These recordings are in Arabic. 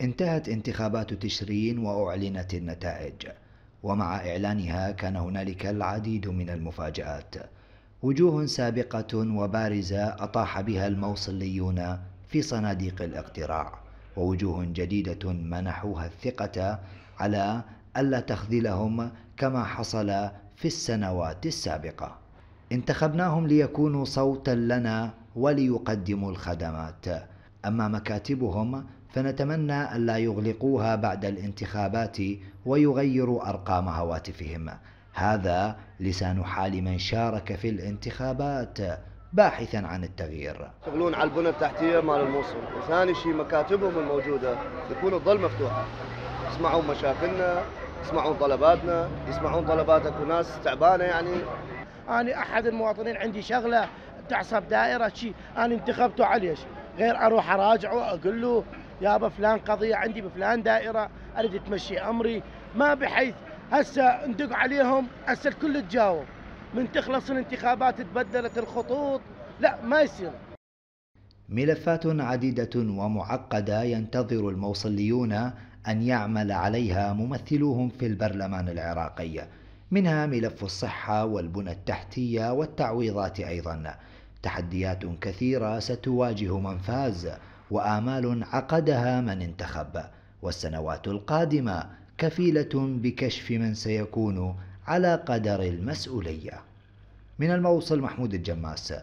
انتهت انتخابات تشرين وأعلنت النتائج ومع إعلانها كان هنالك العديد من المفاجآت وجوه سابقة وبارزة أطاح بها الموصليون في صناديق الاقتراع ووجوه جديدة منحوها الثقة على ألا تخذلهم كما حصل في السنوات السابقة انتخبناهم ليكونوا صوتا لنا وليقدموا الخدمات أما مكاتبهم فنتمنى ألا يغلقوها بعد الانتخابات ويغيروا أرقام هواتفهم هذا لسان حال من شارك في الانتخابات باحثا عن التغيير يشتغلون على البنى التحتيه مال الموصل وثاني شيء مكاتبهم الموجوده تكون الظل مفتوحه يسمعون مشاكلنا يسمعون طلباتنا يسمعون طلباتك وناس تعبانه يعني انا احد المواطنين عندي شغله تعصب دائره شيء انا انتخبته عليش غير اروح اراجعه اقول له يا فلان قضيه عندي بفلان دائره اريد تمشي امري ما بحيث هسه ندق عليهم هسه الكل تجاوب من تخلص الانتخابات تبدلت الخطوط لا ما يصير ملفات عديدة ومعقدة ينتظر الموصليون أن يعمل عليها ممثلوهم في البرلمان العراقي منها ملف الصحة والبنى التحتية والتعويضات أيضا تحديات كثيرة ستواجه من فاز وآمال عقدها من انتخب والسنوات القادمة كفيلة بكشف من سيكون على قدر المسؤولية من الموصل محمود الجماس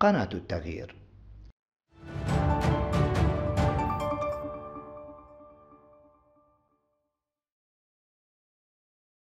قناة التغيير